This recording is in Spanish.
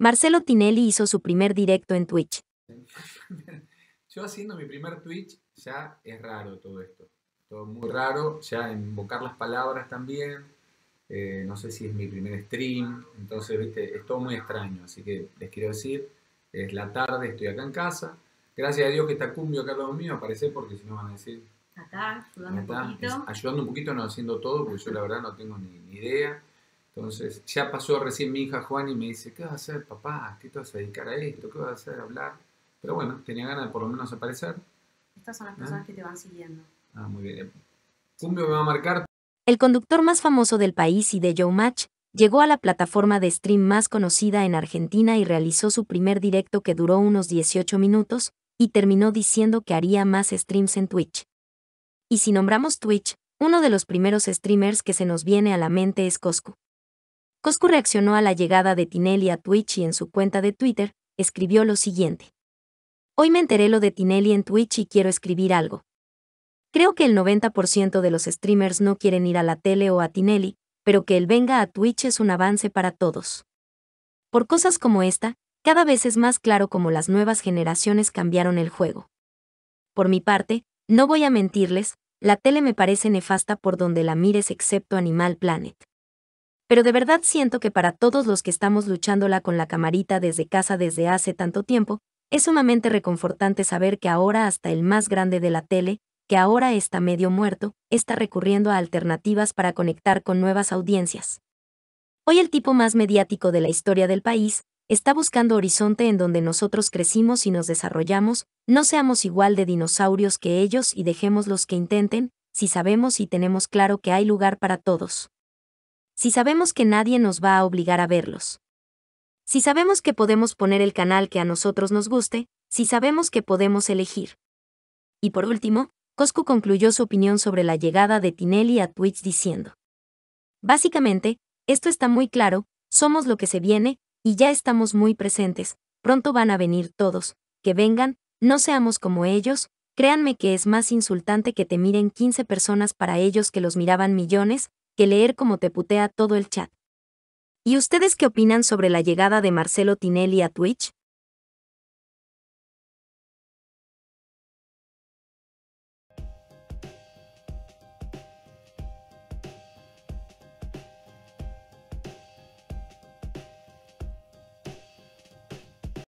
Marcelo Tinelli hizo su primer directo en Twitch. Yo haciendo mi primer Twitch ya es raro todo esto. Todo muy raro, ya invocar las palabras también. Eh, no sé si es mi primer stream, entonces, viste, es todo muy extraño. Así que les quiero decir, es la tarde, estoy acá en casa. Gracias a Dios que está Cumbio acá al lado mío, aparece porque si no van a decir. Acá, ayudando un poquito. ayudando un poquito, no haciendo todo, porque yo la verdad no tengo ni, ni idea. Entonces, ya pasó recién mi hija Juan y me dice, ¿qué vas a hacer, papá? ¿Qué te vas a dedicar a esto? ¿Qué vas a hacer? ¿Hablar? Pero bueno, tenía ganas de por lo menos aparecer. Estas son las ¿Ah? personas que te van siguiendo. Ah, muy bien. Cumbio me va a marcar. El conductor más famoso del país y de Joe Match llegó a la plataforma de stream más conocida en Argentina y realizó su primer directo que duró unos 18 minutos y terminó diciendo que haría más streams en Twitch. Y si nombramos Twitch, uno de los primeros streamers que se nos viene a la mente es Cosco. Coscu reaccionó a la llegada de Tinelli a Twitch y en su cuenta de Twitter escribió lo siguiente. Hoy me enteré lo de Tinelli en Twitch y quiero escribir algo. Creo que el 90% de los streamers no quieren ir a la tele o a Tinelli, pero que él venga a Twitch es un avance para todos. Por cosas como esta, cada vez es más claro cómo las nuevas generaciones cambiaron el juego. Por mi parte, no voy a mentirles, la tele me parece nefasta por donde la mires excepto Animal Planet. Pero de verdad siento que para todos los que estamos luchándola con la camarita desde casa desde hace tanto tiempo, es sumamente reconfortante saber que ahora hasta el más grande de la tele, que ahora está medio muerto, está recurriendo a alternativas para conectar con nuevas audiencias. Hoy el tipo más mediático de la historia del país, está buscando horizonte en donde nosotros crecimos y nos desarrollamos, no seamos igual de dinosaurios que ellos y dejemos los que intenten, si sabemos y tenemos claro que hay lugar para todos si sabemos que nadie nos va a obligar a verlos. Si sabemos que podemos poner el canal que a nosotros nos guste, si sabemos que podemos elegir. Y por último, Coscu concluyó su opinión sobre la llegada de Tinelli a Twitch diciendo. Básicamente, esto está muy claro, somos lo que se viene, y ya estamos muy presentes, pronto van a venir todos, que vengan, no seamos como ellos, créanme que es más insultante que te miren 15 personas para ellos que los miraban millones, que leer como te putea todo el chat. ¿Y ustedes qué opinan sobre la llegada de Marcelo Tinelli a Twitch?